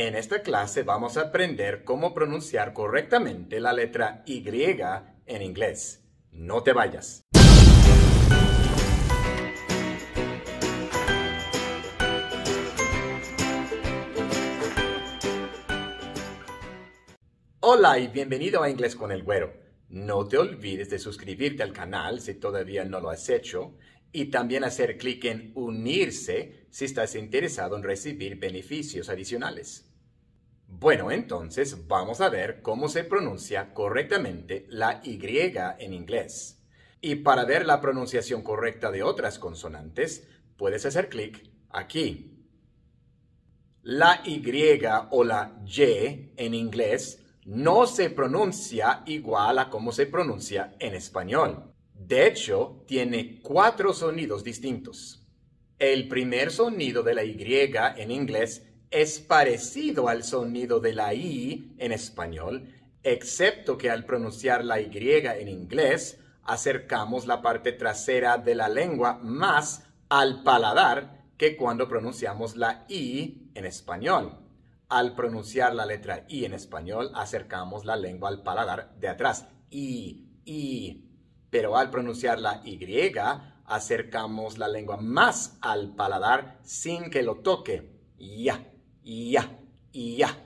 En esta clase vamos a aprender cómo pronunciar correctamente la letra Y en inglés. No te vayas. Hola y bienvenido a Inglés con el Güero. No te olvides de suscribirte al canal si todavía no lo has hecho y también hacer clic en unirse si estás interesado en recibir beneficios adicionales. Bueno, entonces vamos a ver cómo se pronuncia correctamente la Y en inglés. Y para ver la pronunciación correcta de otras consonantes, puedes hacer clic aquí. La Y o la Y en inglés no se pronuncia igual a cómo se pronuncia en español. De hecho, tiene cuatro sonidos distintos. El primer sonido de la Y en inglés es parecido al sonido de la I en español, excepto que al pronunciar la Y en inglés, acercamos la parte trasera de la lengua más al paladar que cuando pronunciamos la I en español. Al pronunciar la letra I en español, acercamos la lengua al paladar de atrás. I, I. Pero al pronunciar la Y, acercamos la lengua más al paladar sin que lo toque. Ya, ya, ya.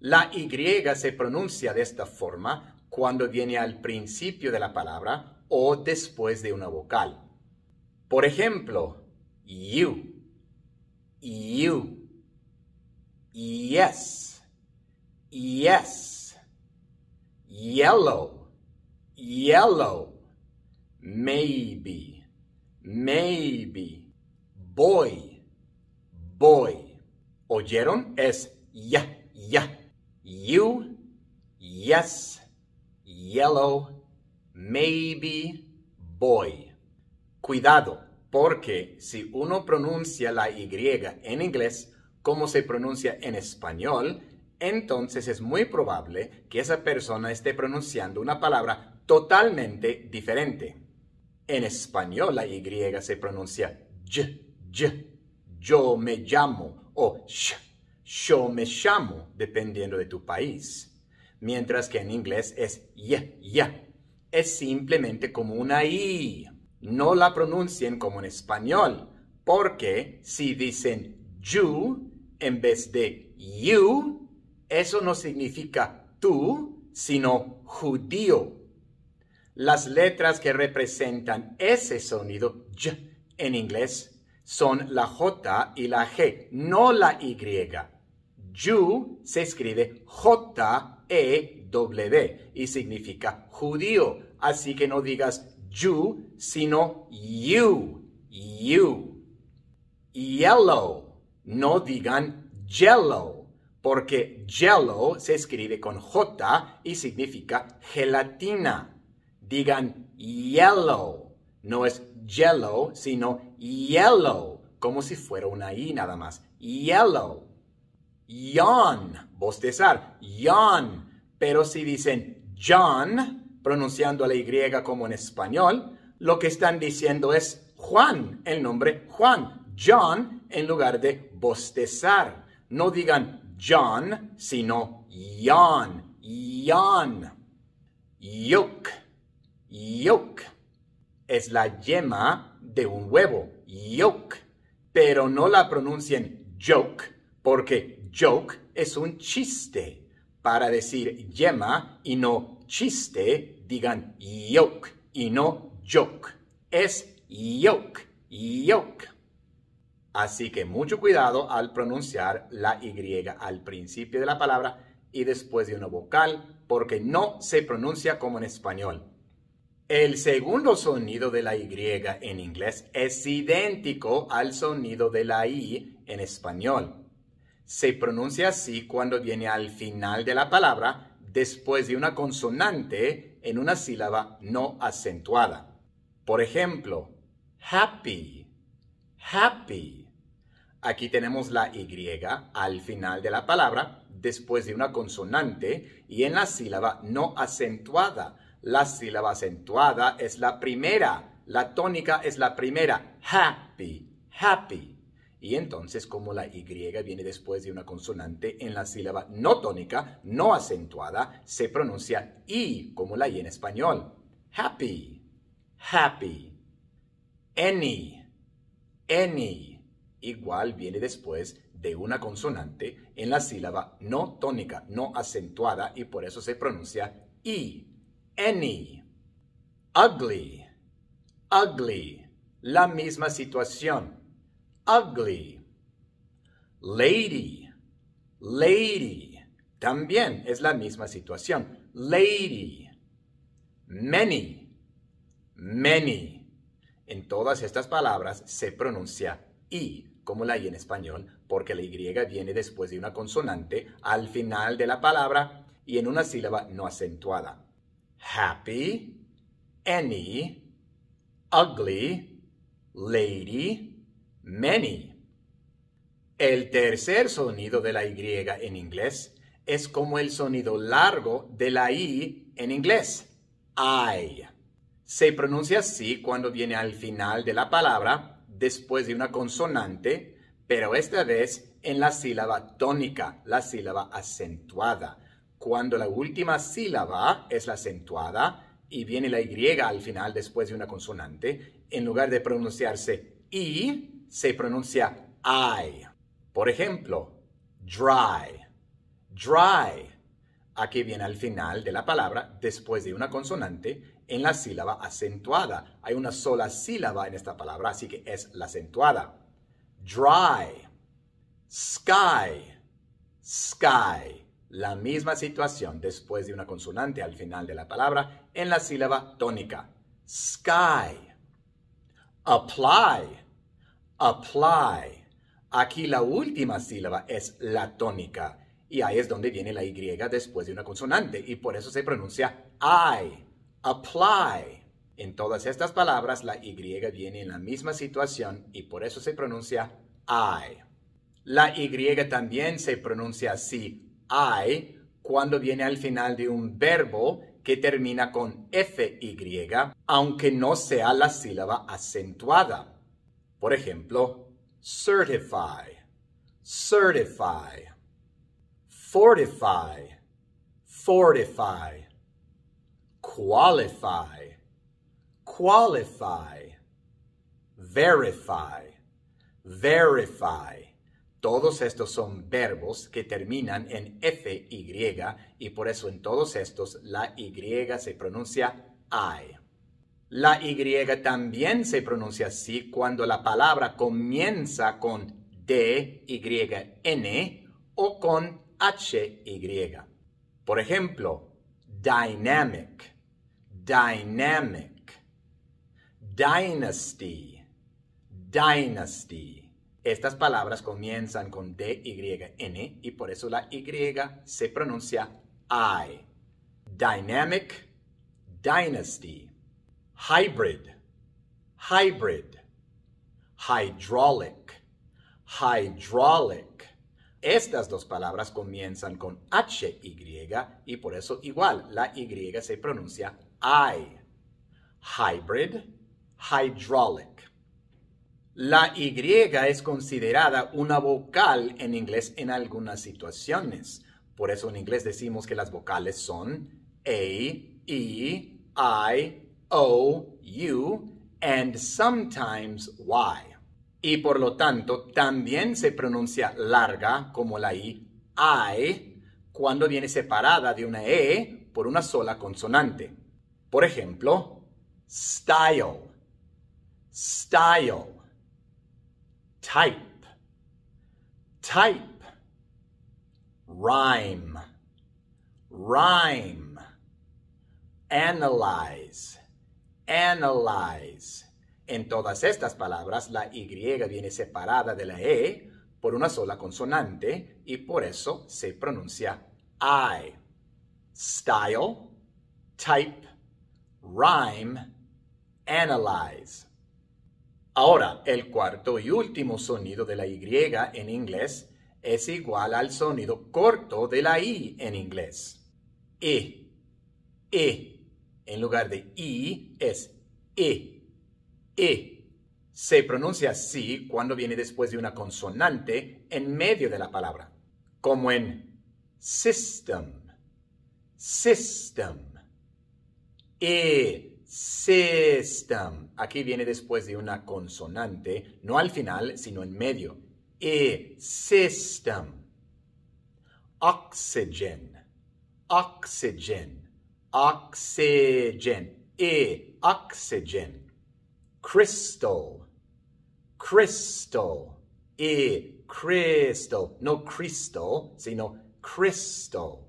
La Y se pronuncia de esta forma cuando viene al principio de la palabra o después de una vocal. Por ejemplo, you, you, yes, yes, yellow, yellow, maybe maybe, boy, boy. ¿Oyeron? Es ya, ya. You, yes, yellow, maybe, boy. Cuidado, porque si uno pronuncia la Y en inglés como se pronuncia en español, entonces es muy probable que esa persona esté pronunciando una palabra totalmente diferente. En español la Y se pronuncia y, j. Yo me llamo o sh, yo me llamo, dependiendo de tu país. Mientras que en inglés es y, y. Es simplemente como una i. No la pronuncien como en español, porque si dicen you en vez de you, eso no significa tú, sino judío las letras que representan ese sonido j en inglés son la J y la G, no la Y. Ju se escribe J-E-W y significa judío. Así que no digas Ju, sino you, you. Yellow. No digan jello, porque jello se escribe con J y significa gelatina. Digan yellow. No es yellow, sino yellow, como si fuera una I nada más. Yellow. Yawn, bostezar, yawn. Pero si dicen John, pronunciando la Y como en español, lo que están diciendo es Juan, el nombre Juan. John en lugar de bostezar. No digan John, sino yawn, yawn. Yoke Yolk. Es la yema de un huevo. Yolk. Pero no la pronuncien joke, porque joke es un chiste. Para decir yema y no chiste, digan yolk y no joke. Es yolk, yolk. Así que mucho cuidado al pronunciar la Y al principio de la palabra y después de una vocal, porque no se pronuncia como en español. El segundo sonido de la Y en inglés es idéntico al sonido de la I en español. Se pronuncia así cuando viene al final de la palabra después de una consonante en una sílaba no acentuada. Por ejemplo, happy, happy. Aquí tenemos la Y al final de la palabra después de una consonante y en la sílaba no acentuada la sílaba acentuada es la primera. La tónica es la primera. Happy, happy. Y entonces, como la Y viene después de una consonante en la sílaba no tónica, no acentuada, se pronuncia I como la I en español. Happy, happy. Any, any. Igual viene después de una consonante en la sílaba no tónica, no acentuada, y por eso se pronuncia I any, ugly, ugly, la misma situación, ugly, lady, lady, también es la misma situación, lady, many, many. En todas estas palabras se pronuncia i como la i en español, porque la y viene después de una consonante al final de la palabra y en una sílaba no acentuada happy, any, ugly, lady, many. El tercer sonido de la Y en inglés es como el sonido largo de la I en inglés. I. Se pronuncia así cuando viene al final de la palabra después de una consonante, pero esta vez en la sílaba tónica, la sílaba acentuada cuando la última sílaba es la acentuada y viene la Y al final después de una consonante, en lugar de pronunciarse I, se pronuncia I. Por ejemplo, dry, dry. Aquí viene al final de la palabra, después de una consonante, en la sílaba acentuada. Hay una sola sílaba en esta palabra, así que es la acentuada. Dry, sky, sky. La misma situación después de una consonante al final de la palabra en la sílaba tónica. Sky. Apply. Apply. Aquí la última sílaba es la tónica y ahí es donde viene la Y después de una consonante y por eso se pronuncia I. Apply. En todas estas palabras la Y viene en la misma situación y por eso se pronuncia I. La Y también se pronuncia así I cuando viene al final de un verbo que termina con y aunque no sea la sílaba acentuada. Por ejemplo, certify, certify, fortify, fortify, qualify, qualify, verify, verify. Todos estos son verbos que terminan en f y y por eso en todos estos la Y se pronuncia I. E. La Y también se pronuncia así cuando la palabra comienza con D-Y-N o con H-Y. Por ejemplo, dynamic, dynamic, dynasty, dynasty. Estas palabras comienzan con D-Y-N y por eso la Y se pronuncia I. Dynamic, dynasty. Hybrid, hybrid. Hydraulic, hydraulic. Estas dos palabras comienzan con H-Y y por eso igual la Y se pronuncia I. Hybrid, hydraulic. La Y es considerada una vocal en inglés en algunas situaciones. Por eso en inglés decimos que las vocales son A, E, I, O, U, and sometimes Y. Y por lo tanto, también se pronuncia larga como la I, I, cuando viene separada de una E por una sola consonante. Por ejemplo, style, style type, type, rhyme, rhyme, analyze, analyze. En todas estas palabras, la Y viene separada de la E por una sola consonante y por eso se pronuncia I. Style, type, rhyme, analyze. Ahora, el cuarto y último sonido de la Y en inglés es igual al sonido corto de la I en inglés. E. E. En lugar de I es E. E. Se pronuncia así cuando viene después de una consonante en medio de la palabra, como en system, system, e, System. Aquí viene después de una consonante, no al final, sino en medio. E. System. Oxygen. Oxygen. Oxygen. E. Oxygen. Crystal. Crystal. E. Crystal. No cristal, sino crystal.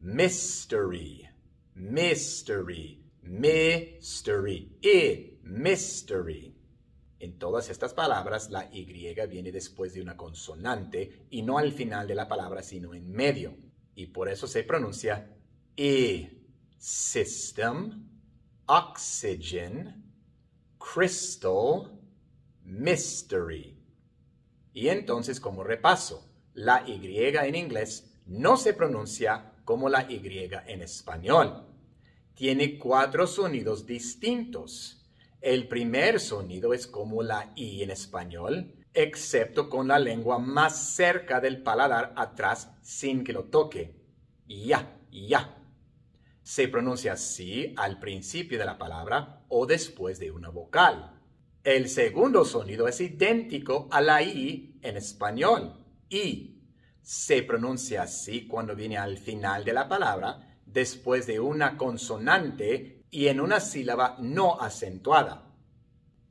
Mystery. Mystery mystery, y mystery. En todas estas palabras, la Y viene después de una consonante y no al final de la palabra, sino en medio. Y por eso se pronuncia e. system, oxygen, crystal, mystery. Y entonces, como repaso, la Y en inglés no se pronuncia como la Y en español tiene cuatro sonidos distintos. El primer sonido es como la I en español, excepto con la lengua más cerca del paladar atrás sin que lo toque. Ya, ya. Se pronuncia así al principio de la palabra o después de una vocal. El segundo sonido es idéntico a la I en español. I. Se pronuncia así cuando viene al final de la palabra después de una consonante y en una sílaba no acentuada.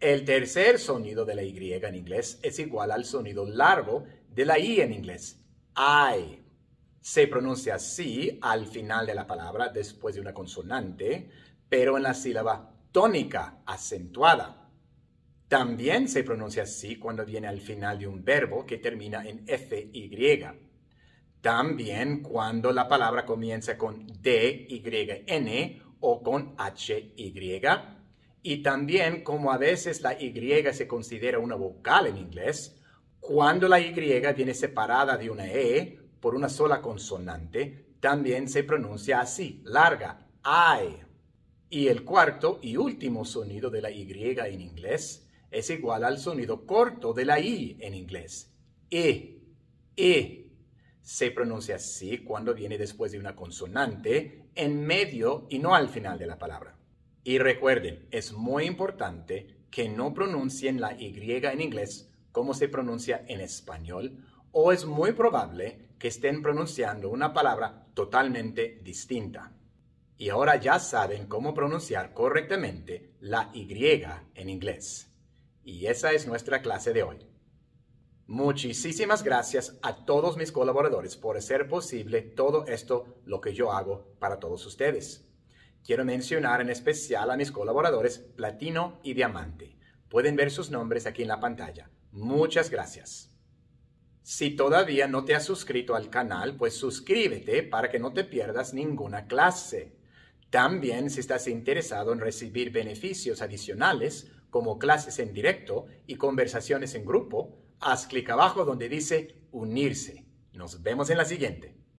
El tercer sonido de la Y en inglés es igual al sonido largo de la I en inglés. I. Se pronuncia así al final de la palabra después de una consonante, pero en la sílaba tónica acentuada. También se pronuncia así cuando viene al final de un verbo que termina en FY. También cuando la palabra comienza con D-Y-N o con h Y también como a veces la Y se considera una vocal en inglés, cuando la Y viene separada de una E por una sola consonante, también se pronuncia así, larga, I. Y el cuarto y último sonido de la Y en inglés es igual al sonido corto de la I en inglés, E, E se pronuncia así cuando viene después de una consonante, en medio y no al final de la palabra. Y recuerden, es muy importante que no pronuncien la Y en inglés como se pronuncia en español, o es muy probable que estén pronunciando una palabra totalmente distinta. Y ahora ya saben cómo pronunciar correctamente la Y en inglés. Y esa es nuestra clase de hoy. Muchísimas gracias a todos mis colaboradores por hacer posible todo esto lo que yo hago para todos ustedes. Quiero mencionar en especial a mis colaboradores Platino y Diamante. Pueden ver sus nombres aquí en la pantalla. Muchas gracias. Si todavía no te has suscrito al canal, pues suscríbete para que no te pierdas ninguna clase. También si estás interesado en recibir beneficios adicionales como clases en directo y conversaciones en grupo, haz clic abajo donde dice unirse. Nos vemos en la siguiente.